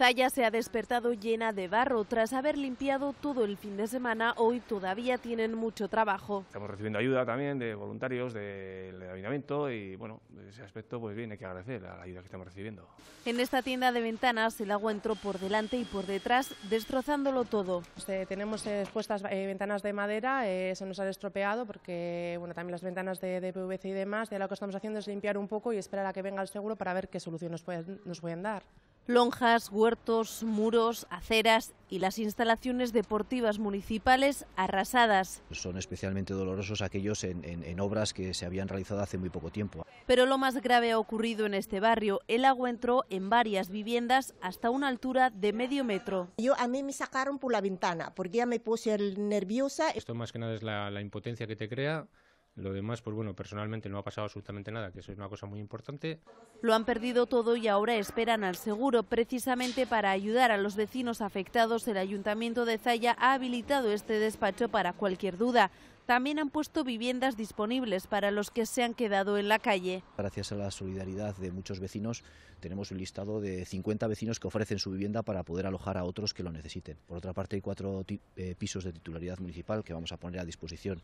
Zaya se ha despertado llena de barro tras haber limpiado todo el fin de semana. Hoy todavía tienen mucho trabajo. Estamos recibiendo ayuda también de voluntarios del de y bueno, ese aspecto pues bien que agradecer la ayuda que estamos recibiendo. En esta tienda de ventanas el agua entró por delante y por detrás destrozándolo todo. Pues, eh, tenemos eh, expuestas eh, ventanas de madera, se nos ha destropeado porque bueno, también las ventanas de, PVC y demás, ya lo que estamos haciendo es limpiar un poco y esperar a que venga el seguro para ver qué solución nos pueden, nos pueden dar lonjas, huertos, muros, aceras y las instalaciones deportivas municipales arrasadas. Son especialmente dolorosos aquellos en, obras que se habían realizado hace muy poco tiempo. Pero lo más grave ha ocurrido en este barrio. El agua entró en varias viviendas hasta una altura de medio metro. Yo a mí me sacaron por la ventana porque ya me puse nerviosa. Esto más que nada es la, la impotencia que te crea. Lo demás, pues bueno, personalmente no ha pasado absolutamente nada, que eso es una cosa muy importante. Lo han perdido todo y ahora esperan al seguro. Precisamente para ayudar a los vecinos afectados, el Ayuntamiento de Zaya ha habilitado este despacho para cualquier duda. También han puesto viviendas disponibles para los que se han quedado en la calle. Gracias a la solidaridad de muchos vecinos, tenemos un listado de 50 vecinos que ofrecen su vivienda para poder alojar a otros que lo necesiten. Por otra parte, hay cuatro eh, pisos de titularidad municipal que vamos a poner a disposición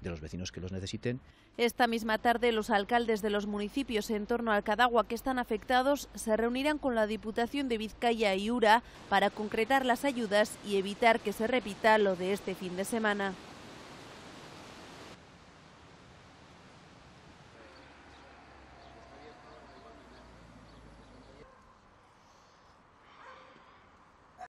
de los vecinos que los necesiten. Esta misma tarde, los alcaldes de los municipios en torno al Cadagua que están afectados se reunirán con la Diputación de Vizcaya y Ura para concretar las ayudas y evitar que se repita lo de este fin de semana.